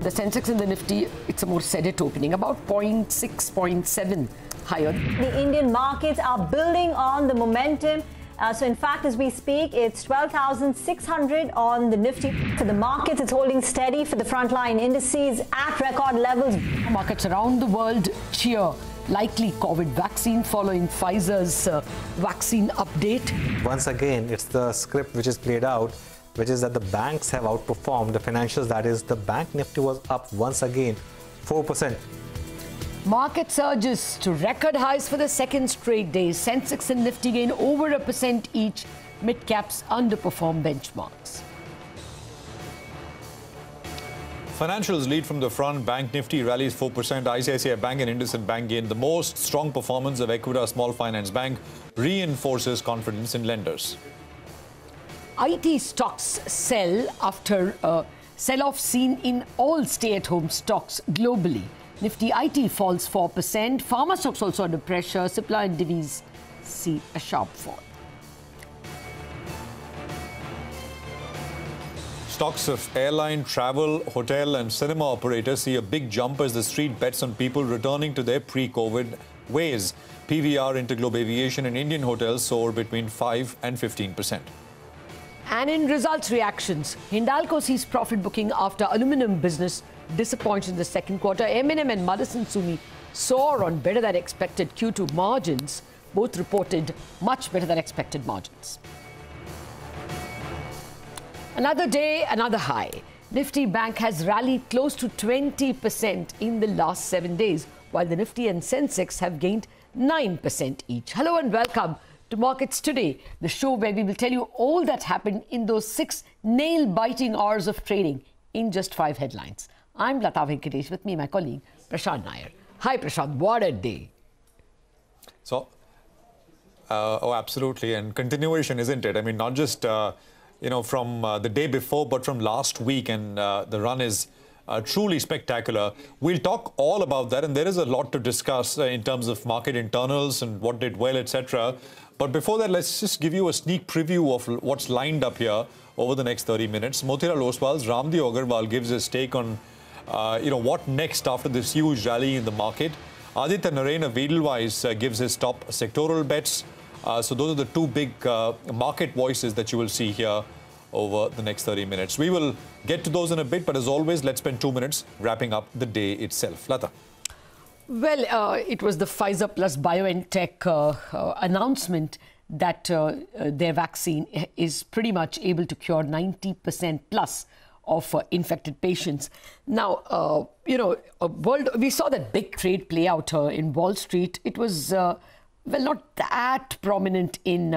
The Sensex and the Nifty, it's a more sedate opening, about 0.6, 0.7 higher. The Indian markets are building on the momentum. Uh, so, in fact, as we speak, it's 12,600 on the Nifty. For the markets, it's holding steady for the frontline indices at record levels. Markets around the world cheer likely COVID vaccine following Pfizer's uh, vaccine update. Once again, it's the script which is played out which is that the banks have outperformed the financials. That is, the bank Nifty was up once again 4%. Market surges to record highs for the second straight day. Sensex and Nifty gain over a percent each. Mid caps underperform benchmarks. Financials lead from the front. Bank Nifty rallies 4%. ICICI Bank and IndusInd Bank gain the most. Strong performance of Equita Small Finance Bank reinforces confidence in lenders. IT stocks sell after a uh, sell-off seen in all stay-at-home stocks globally. Nifty IT falls 4%. Pharma stocks also under pressure. Supply and divvies see a sharp fall. Stocks of airline, travel, hotel and cinema operators see a big jump as the street bets on people returning to their pre-COVID ways. PVR, Interglobe Aviation and Indian hotels soar between 5 and 15 percent. And in results reactions, Hindalco sees profit booking after aluminum business disappointed in the second quarter. M&M and Madison Sumi soar on better than expected Q2 margins. Both reported much better than expected margins. Another day, another high. Nifty Bank has rallied close to 20% in the last seven days, while the Nifty and Sensex have gained 9% each. Hello and welcome to Markets Today, the show where we will tell you all that happened in those six nail biting hours of trading in just five headlines. I'm Lata Venkatesh with me, my colleague Prashant Nair. Hi, Prashant. What a day. So, uh, oh, absolutely. And continuation, isn't it? I mean, not just, uh, you know, from uh, the day before, but from last week. And uh, the run is uh, truly spectacular. We'll talk all about that, and there is a lot to discuss uh, in terms of market internals and what did well, etc. But before that, let's just give you a sneak preview of what's lined up here over the next 30 minutes. Motilal Oswal's Ramdi Agarwal gives his take on, uh, you know, what next after this huge rally in the market. Aditya Narayana Vedelwise uh, gives his top sectoral bets. Uh, so those are the two big uh, market voices that you will see here over the next 30 minutes. We will get to those in a bit, but as always, let's spend two minutes wrapping up the day itself. Lata. Well, uh, it was the Pfizer plus BioNTech uh, uh, announcement that uh, uh, their vaccine is pretty much able to cure 90% plus of uh, infected patients. Now, you know, world, we saw that big trade play out in Wall Street. It was, well, not that prominent in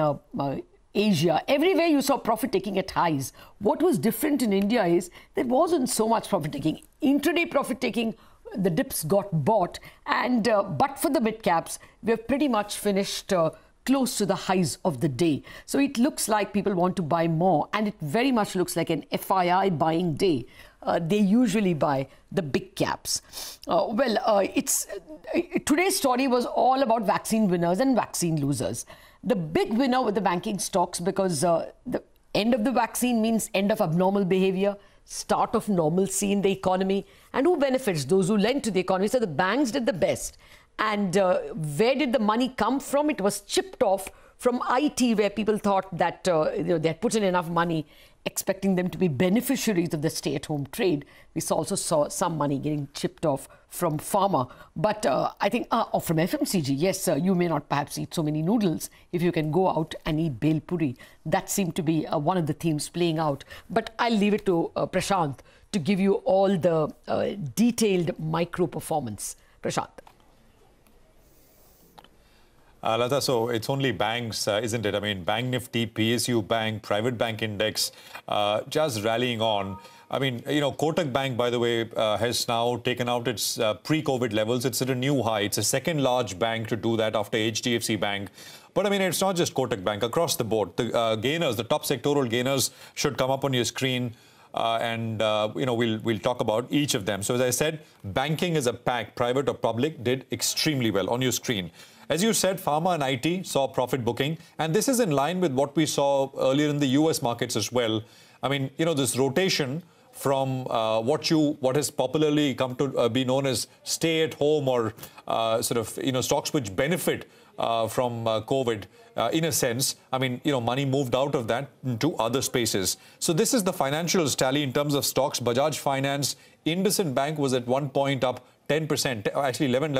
Asia. Everywhere you saw profit taking at highs. What was different in India is there wasn't so much profit taking. Intraday profit taking, the dips got bought, and uh, but for the mid caps, we have pretty much finished. Uh, close to the highs of the day. So it looks like people want to buy more, and it very much looks like an FII buying day. Uh, they usually buy the big caps. Uh, well, uh, it's uh, today's story was all about vaccine winners and vaccine losers the big winner with the banking stocks because uh, the end of the vaccine means end of abnormal behavior, start of normalcy in the economy. And who benefits? Those who lend to the economy. So the banks did the best. And uh, where did the money come from? It was chipped off from IT, where people thought that uh, you know, they had put in enough money expecting them to be beneficiaries of the stay-at-home trade. We also saw some money getting chipped off from pharma, but uh, I think, uh, or oh, from FMCG, yes, sir. you may not perhaps eat so many noodles if you can go out and eat bel puri. That seemed to be uh, one of the themes playing out. But I'll leave it to uh, Prashant to give you all the uh, detailed micro performance. Prashant. Uh, Lata, so it's only banks, uh, isn't it? I mean, Bank Nifty, PSU Bank, Private Bank Index, uh, just rallying on. I mean, you know, Kotak Bank, by the way, uh, has now taken out its uh, pre-COVID levels. It's at a new high. It's a second large bank to do that after HDFC Bank. But I mean, it's not just Kotak Bank. Across the board, the uh, gainers, the top sectoral gainers should come up on your screen. Uh, and uh, you know we'll we'll talk about each of them. So as I said, banking as a pack, private or public, did extremely well on your screen. As you said, pharma and IT saw profit booking, and this is in line with what we saw earlier in the US markets as well. I mean, you know, this rotation from uh, what you what has popularly come to uh, be known as stay at home or uh, sort of you know stocks which benefit uh, from uh, COVID uh, in a sense. I mean you know money moved out of that into other spaces. So this is the financial tally in terms of stocks. Bajaj Finance, IndusInd Bank was at one point up 10 percent, actually 11,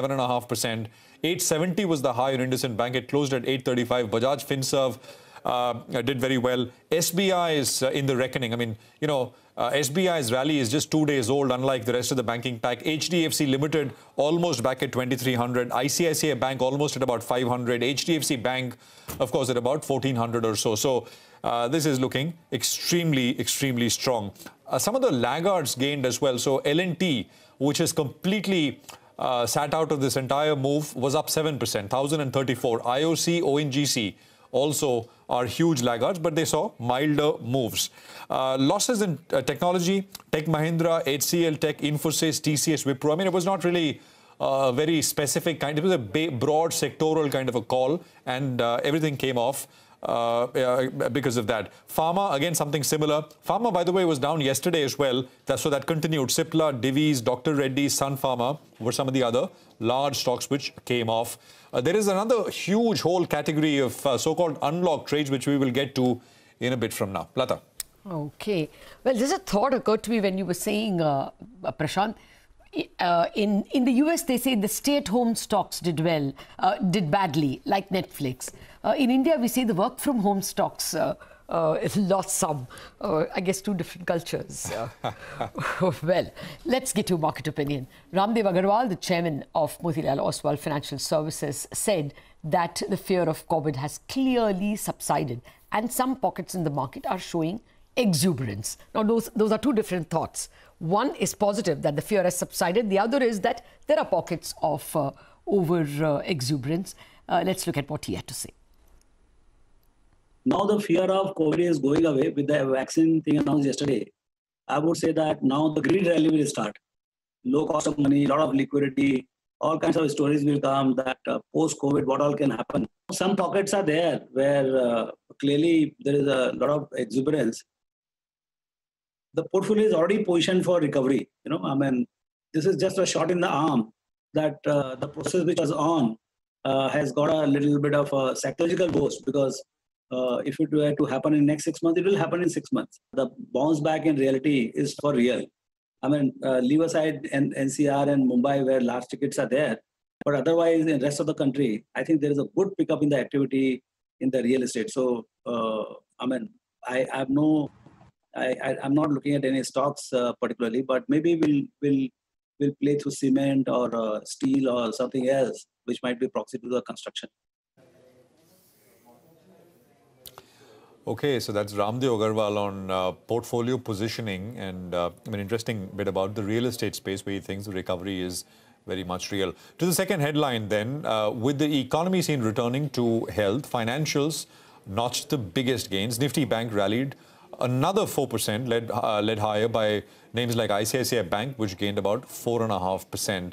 percent. 870 was the high on IndusInd Bank. It closed at 835. Bajaj FinServ uh, did very well. SBI is uh, in the reckoning. I mean, you know, uh, SBI's rally is just two days old, unlike the rest of the banking pack. HDFC Limited almost back at 2300. ICICI Bank almost at about 500. HDFC Bank, of course, at about 1400 or so. So uh, this is looking extremely, extremely strong. Uh, some of the laggards gained as well. So LNT, which is completely uh, sat out of this entire move was up 7%, 1,034. IOC, ONGC also are huge laggards, but they saw milder moves. Uh, losses in uh, technology, Tech Mahindra, HCL Tech, Infosys, TCS, Wipro. I mean, it was not really a uh, very specific kind. It was a broad sectoral kind of a call, and uh, everything came off. Uh, because of that. Pharma, again, something similar. Pharma, by the way, was down yesterday as well. That, so that continued. Cipla, Divi's, Dr. Reddy, Sun Pharma were some of the other large stocks which came off. Uh, there is another huge whole category of uh, so-called unlocked trades, which we will get to in a bit from now. Lata. Okay. Well, is a thought occurred to me when you were saying, uh, uh Prashant, uh, in in the US, they say the stay-at-home stocks did well, uh, did badly, like Netflix. Uh, in India, we say the work from home stocks uh, lost uh, some, uh, I guess, two different cultures. Uh, well, let's get to market opinion. Ramdev Agarwal, the chairman of Motilal Oswal Financial Services, said that the fear of COVID has clearly subsided and some pockets in the market are showing exuberance. Now, those, those are two different thoughts. One is positive that the fear has subsided. The other is that there are pockets of uh, over uh, exuberance. let's look at what he had to say. Now the fear of COVID is going away with the vaccine thing announced yesterday. I would say that now the green rally will start. Low cost of money, lot of liquidity, all kinds of stories will come that uh, post COVID, what all can happen. Some pockets are there where uh, clearly there is a lot of exuberance. The portfolio is already positioned for recovery. You know, I mean, this is just a shot in the arm that uh, the process which was on uh, has got a little bit of a psychological boost because uh, if it were to happen in next six months, it will happen in six months. The bounce back in reality is for real. I mean, uh, leave aside and NCR and Mumbai where large tickets are there, but otherwise in rest of the country, I think there is a good pickup in the activity in the real estate. So, uh, I mean, I, have no, I, I, am not looking at any stocks uh, particularly, but maybe we'll will will play through cement or uh, steel or something else which might be proxy to the construction. Okay, so that's Ramdev Agarwal on uh, portfolio positioning and uh, an interesting bit about the real estate space where he thinks the recovery is very much real. To the second headline then, uh, with the economy seen returning to health, financials notched the biggest gains. Nifty Bank rallied another 4%, led, uh, led higher by names like ICICI Bank, which gained about 4.5%.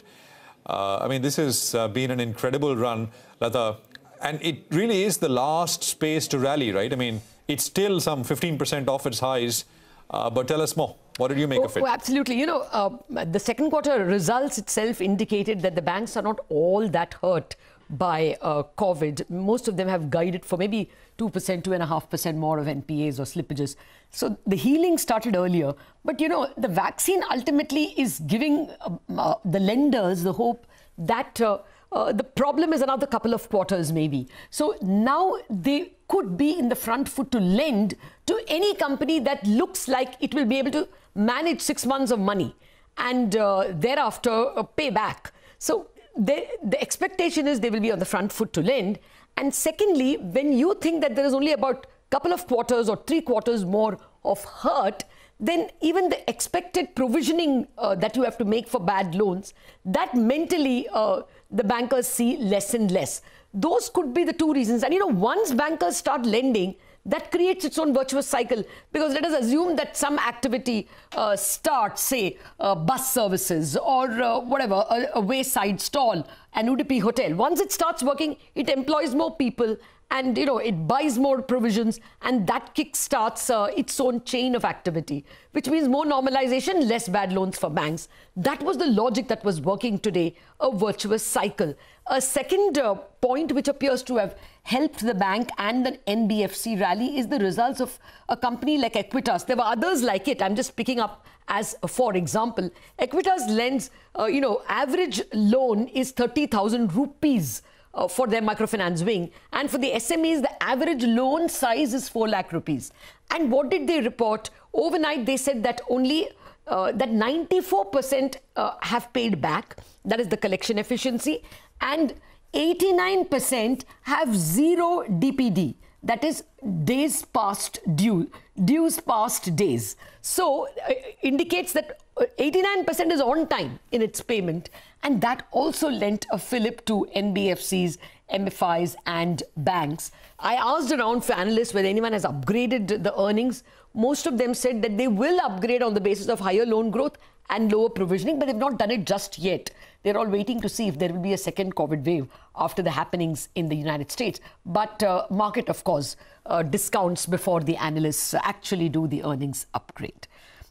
Uh, I mean, this has uh, been an incredible run, Lata. And it really is the last space to rally, right? I mean, it's still some 15% off its highs. Uh, but tell us more. What did you make oh, of it? Oh, absolutely. You know, uh, the second quarter results itself indicated that the banks are not all that hurt by uh, COVID. Most of them have guided for maybe 2%, 2.5% more of NPAs or slippages. So the healing started earlier. But, you know, the vaccine ultimately is giving uh, uh, the lenders the hope that uh, uh, the problem is another couple of quarters maybe. So now they could be in the front foot to lend to any company that looks like it will be able to manage six months of money and uh, thereafter uh, pay back. So they, the expectation is they will be on the front foot to lend. And secondly, when you think that there is only about couple of quarters or three quarters more of hurt, then even the expected provisioning uh, that you have to make for bad loans, that mentally uh, the bankers see less and less. Those could be the two reasons. And you know, once bankers start lending, that creates its own virtuous cycle because let us assume that some activity uh, starts, say, uh, bus services or uh, whatever, a, a wayside stall, an Udupi hotel. Once it starts working, it employs more people and you know it buys more provisions and that kickstarts uh, its own chain of activity which means more normalization less bad loans for banks that was the logic that was working today a virtuous cycle a second uh, point which appears to have helped the bank and the NBFC rally is the results of a company like Equitas. There were others like it. I'm just picking up as for example. Equitas lends, uh, you know, average loan is 30,000 rupees uh, for their microfinance wing. And for the SMEs, the average loan size is 4 lakh rupees. And what did they report? Overnight, they said that only uh, that 94% uh, have paid back. That is the collection efficiency. And 89% have zero DPD. That is days past due dues past days. So uh, indicates that 89% uh, is on time in its payment and that also lent a fillip to NBFCs, MFIs and banks. I asked around for analysts whether anyone has upgraded the earnings most of them said that they will upgrade on the basis of higher loan growth and lower provisioning, but they've not done it just yet. They're all waiting to see if there will be a second COVID wave after the happenings in the United States. But uh, market, of course, uh, discounts before the analysts actually do the earnings upgrade.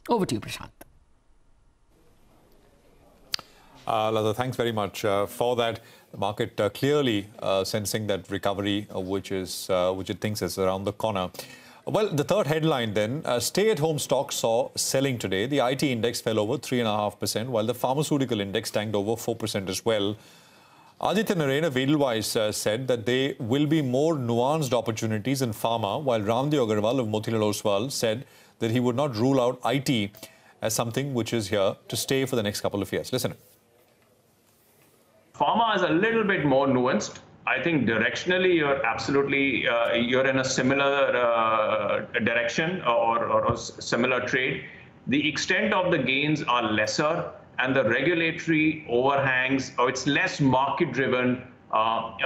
Over to you, Prashant. Uh, thanks very much uh, for that. The market uh, clearly uh, sensing that recovery, uh, which is which it thinks is around the corner. Well, the third headline then, uh, stay-at-home stocks saw selling today. The IT index fell over 3.5%, while the pharmaceutical index tanked over 4% as well. Aditya Narendra Edelweiss uh, said that there will be more nuanced opportunities in pharma, while Ramdi Agarwal of Motilal Oswal said that he would not rule out IT as something which is here to stay for the next couple of years. Listen. Pharma is a little bit more nuanced I think directionally you're absolutely uh, you're in a similar uh, direction or, or, similar trade. The extent of the gains are lesser, and the regulatory overhangs, or it's less market driven uh,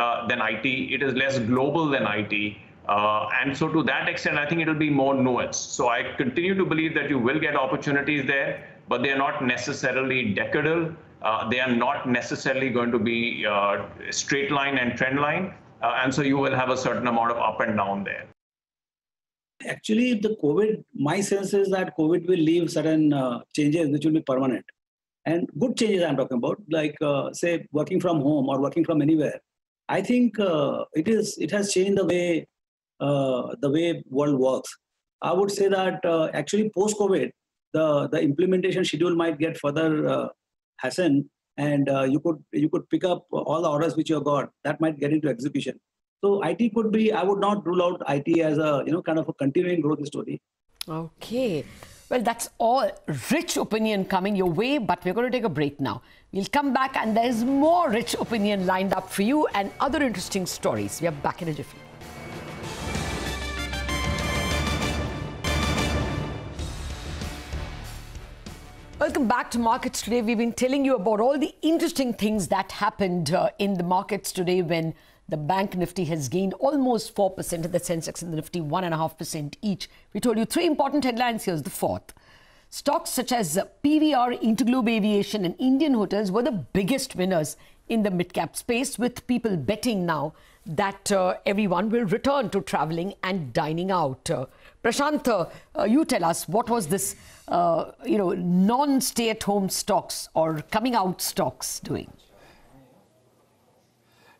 uh, than IT. It is less global than IT. Uh, and so, to that extent, I think it'll be more nuanced. So, I continue to believe that you will get opportunities there, but they are not necessarily decadal. Uh, they are not necessarily going to be uh, straight line and trend line. Uh, and so you will have a certain amount of up and down there. Actually, the COVID, my sense is that COVID will leave certain uh, changes which will be permanent. And good changes I'm talking about, like uh, say working from home or working from anywhere. I think it is it has changed the way the way world works. I would say that actually post COVID, the the implementation schedule might get further Hassan, and uh, you could you could pick up all the orders which you have got. That might get into execution. So IT could be. I would not rule out IT as a you know kind of a continuing growth story. Okay. Well, that's all rich opinion coming your way, but we're going to take a break now. We'll come back and there's more rich opinion lined up for you and other interesting stories. We are back in a jiffy. Welcome back to Markets Today. We've been telling you about all the interesting things that happened uh, in the markets today when the bank Nifty has gained almost 4% and the Sensex and the Nifty 1.5% each. We told you three important headlines. Here's the fourth. Stocks such as PVR, Interglobe Aviation and Indian Hotels were the biggest winners in the mid-cap space with people betting now that uh, everyone will return to traveling and dining out. Uh, Prashant, uh, uh, you tell us what was this, uh, you know, non-stay-at-home stocks or coming-out stocks doing?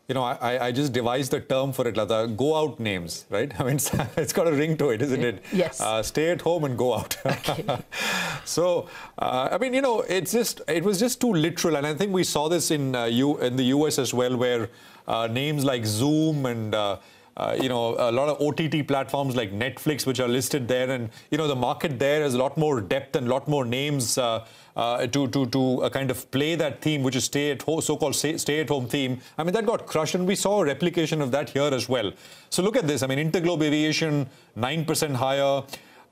You know, I, I just devised the term for it, Lata. Go out names, right? I mean, it's, it's got a ring to it, isn't it? Yes. Uh, stay at home and go out. Okay. so, uh, I mean, you know, it's just it was just too literal, and I think we saw this in uh, you in the U.S. as well, where uh, names like Zoom and uh, uh, you know, a lot of OTT platforms like Netflix, which are listed there. And, you know, the market there has a lot more depth and a lot more names uh, uh, to, to, to uh, kind of play that theme, which is stay at home, so-called stay-at-home theme. I mean, that got crushed, and we saw a replication of that here as well. So look at this. I mean, Interglobe Aviation, 9% higher.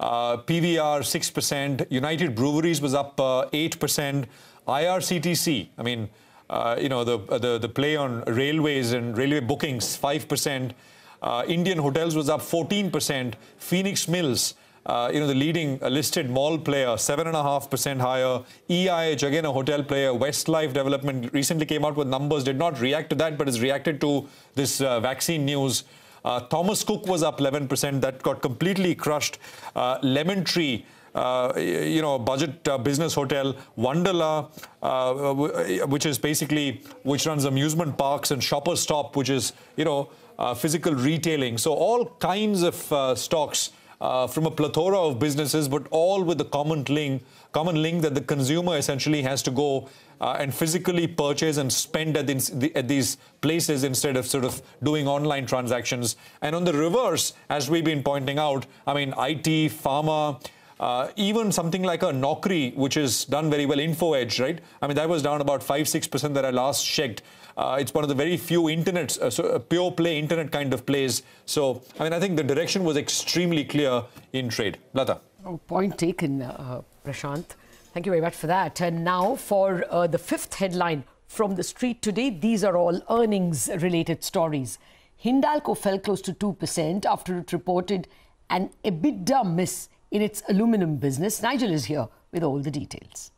Uh, PVR 6%, United Breweries was up uh, 8%, IRCTC, I mean, uh, you know, the, uh, the, the play on railways and railway bookings, 5%. Uh, Indian Hotels was up 14%. Phoenix Mills, uh, you know, the leading uh, listed mall player, 7.5% higher. EIH, again, a hotel player. Westlife Development recently came out with numbers, did not react to that, but has reacted to this uh, vaccine news. Uh, Thomas Cook was up 11%. That got completely crushed. Uh, Lemon Tree uh, you know, budget uh, business hotel, Wonderla, uh, which is basically, which runs amusement parks and Shopper Stop, which is, you know, physical retailing. So all kinds of stocks uh, from a plethora of businesses, but all with the common link, common link that the consumer essentially has to go uh, and physically purchase and spend at, the, at, these places instead of sort of doing online transactions. And on the reverse, as we've been pointing out, I mean, IT, pharma, uh, even something like a Nokri, which is done very well, InfoEdge, right? I mean, that was down about 5 6% that I last checked. Uh, it's one of the very few internet, uh, so, uh, pure play internet kind of plays. So, I mean, I think the direction was extremely clear in trade. Lata. Oh, point taken, uh, Prashant. Thank you very much for that. And now for uh, the fifth headline from the street today, these are all earnings related stories. Hindalco fell close to 2% after it reported an EBITDA miss in its aluminum business. Nigel is here with all the details.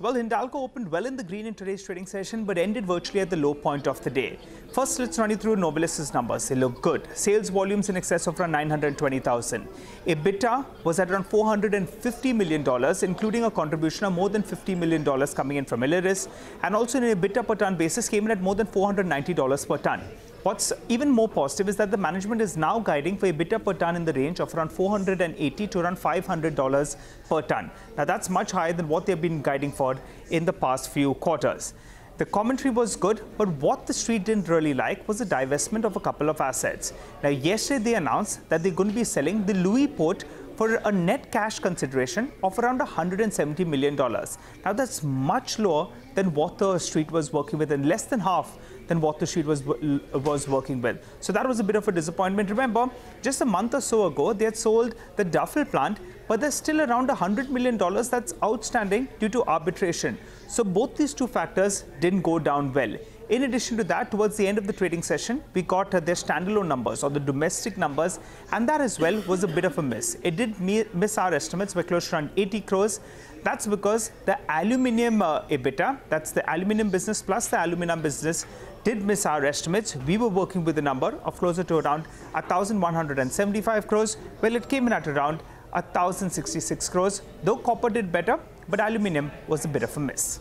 Well, Hindalco opened well in the green in today's trading session, but ended virtually at the low point of the day. First, let's run you through Novelis's numbers. They look good. Sales volumes in excess of around 920,000. EBITDA was at around $450 million, including a contribution of more than $50 million coming in from Ilaris. And also, in an EBITDA per ton basis, came in at more than $490 per ton. What's even more positive is that the management is now guiding for a EBITDA per ton in the range of around 480 to around 500 dollars per ton. Now that's much higher than what they've been guiding for in the past few quarters. The commentary was good, but what the street didn't really like was the divestment of a couple of assets. Now, yesterday they announced that they're going to be selling the Louis port for a net cash consideration of around $170 million. Now, that's much lower than what the street was working with and less than half than what the sheet was, was working with. So that was a bit of a disappointment. Remember, just a month or so ago, they had sold the Duffel plant, but there's still around $100 million that's outstanding due to arbitration. So both these two factors didn't go down well. In addition to that, towards the end of the trading session, we got uh, their standalone numbers or the domestic numbers, and that as well was a bit of a miss. It did miss our estimates by close to around 80 crores. That's because the aluminium uh, EBITDA, that's the aluminium business plus the aluminium business, did miss our estimates. We were working with a number of closer to around 1,175 crores. Well, it came in at around 1,066 crores, though copper did better, but aluminium was a bit of a miss.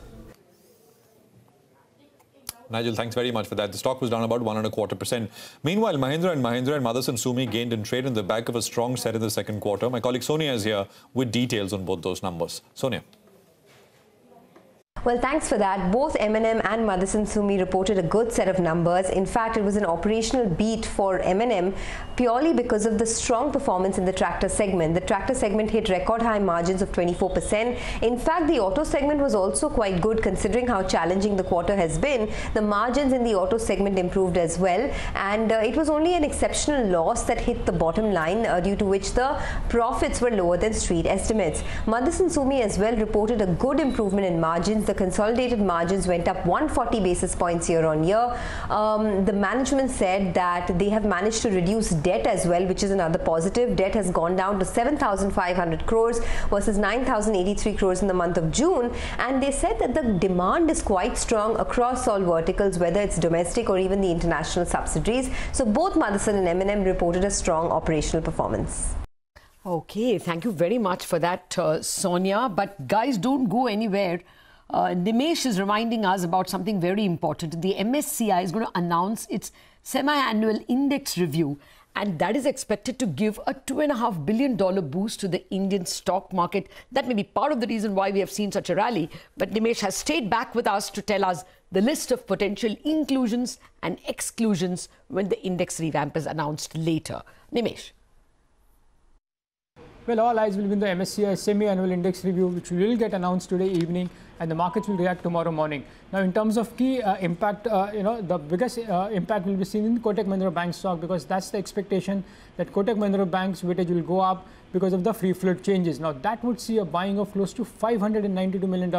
Nigel, thanks very much for that. The stock was down about one and a quarter percent. Meanwhile, Mahindra and Mahindra and Motherson Sumi gained in trade in the back of a strong set in the second quarter. My colleague Sonia is here with details on both those numbers. Sonia. Well, thanks for that. Both M&M and Madison Sumi reported a good set of numbers. In fact, it was an operational beat for M&M purely because of the strong performance in the tractor segment. The tractor segment hit record high margins of 24%. In fact, the auto segment was also quite good considering how challenging the quarter has been. The margins in the auto segment improved as well. And uh, it was only an exceptional loss that hit the bottom line uh, due to which the profits were lower than street estimates. Madison Sumi as well reported a good improvement in margins. The the consolidated margins went up 140 basis points year on year. Um, the management said that they have managed to reduce debt as well, which is another positive. Debt has gone down to 7,500 crores versus 9,083 crores in the month of June. And they said that the demand is quite strong across all verticals, whether it's domestic or even the international subsidiaries. So both Madison and M&M reported a strong operational performance. Okay, thank you very much for that, uh, Sonia. But guys, don't go anywhere. Uh, Nimesh is reminding us about something very important. The MSCI is going to announce its semi-annual index review and that is expected to give a $2.5 billion boost to the Indian stock market. That may be part of the reason why we have seen such a rally. But Nimesh has stayed back with us to tell us the list of potential inclusions and exclusions when the index revamp is announced later. Nimesh. Well, all eyes will be on the MSCI semi-annual index review, which will get announced today evening and the markets will react tomorrow morning. Now, in terms of key uh, impact, uh, you know, the biggest uh, impact will be seen in Kotak Mahindra Bank stock because that's the expectation that Kotak Mahindra Bank's weightage will go up because of the free float changes. Now, that would see a buying of close to $592 million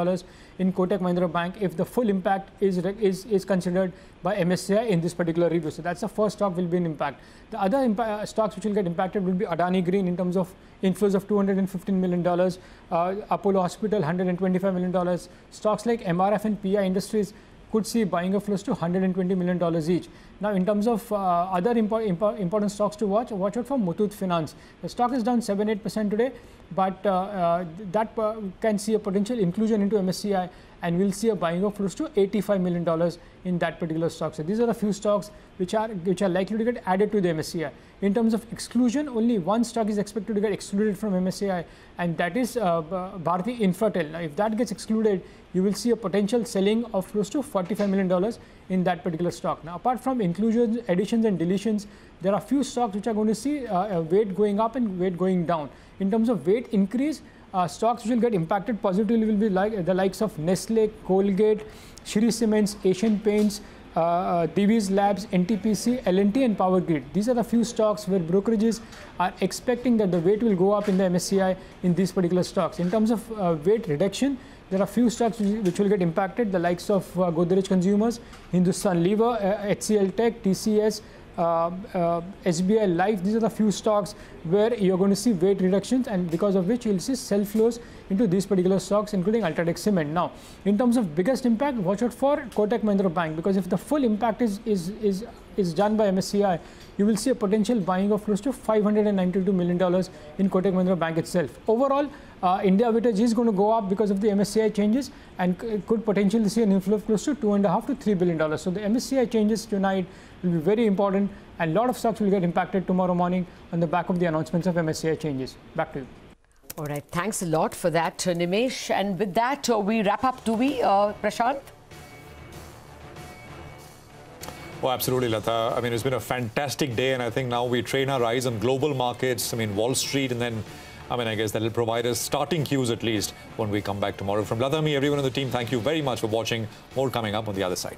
in Kotak Mahindra Bank if the full impact is, is, is considered by MSCI in this particular review. So, that's the first stock will be an impact. The other uh, stocks which will get impacted will be Adani Green in terms of inflows of $215 million, uh, Apollo Hospital $125 million, Stocks like MRF and PI Industries could see buying of close to $120 million each. Now, in terms of uh, other impo impo important stocks to watch, watch out for Muthoot Finance. The stock is down 7-8% today, but uh, uh, that uh, can see a potential inclusion into MSCI and we'll see a buying of close to $85 million in that particular stock. So these are a few stocks which are which are likely to get added to the MSCI. In terms of exclusion, only one stock is expected to get excluded from MSCI and that is uh, Bharti Infratel. Now if that gets excluded, you will see a potential selling of close to $45 million in that particular stock. Now, apart from inclusions, additions and deletions, there are few stocks which are going to see uh, weight going up and weight going down. In terms of weight increase, uh, stocks which will get impacted positively will be like the likes of Nestle, Colgate, Shri Cements, Asian Paints, uh, uh, Labs, NTPC, L&T and Power Grid. These are the few stocks where brokerages are expecting that the weight will go up in the MSCI in these particular stocks. In terms of uh, weight reduction, there are few stocks which, will get impacted, the likes of uh, Godrej Consumers, Hindustan Lever, HCL uh, Tech, TCS, um, uh, SBI Life. These are the few stocks where you're going to see weight reductions and because of which you'll see sell flows into these particular stocks including Ultratech Cement. Now, in terms of biggest impact, watch out for Kotak Mahindra Bank because if the full impact is, is, is, is done by MSCI, you will see a potential buying of close to $592 million in Kotak Mahindra Bank itself. Overall, uh, India weightage is going to go up because of the MSCI changes and could potentially see an inflow of close to $2.5 to $3 billion. So the MSCI changes tonight will be very important and a lot of stocks will get impacted tomorrow morning on the back of the announcements of MSCI changes. Back to you. All right, thanks a lot for that, uh, Nimesh. And with that, uh, we wrap up, do we, uh, Prashant? Oh, absolutely, Lata. I mean, it's been a fantastic day, and I think now we train our eyes on global markets, I mean, Wall Street, and then, I mean, I guess that'll provide us starting cues at least when we come back tomorrow. From Lata, me, everyone on the team, thank you very much for watching. More coming up on the other side.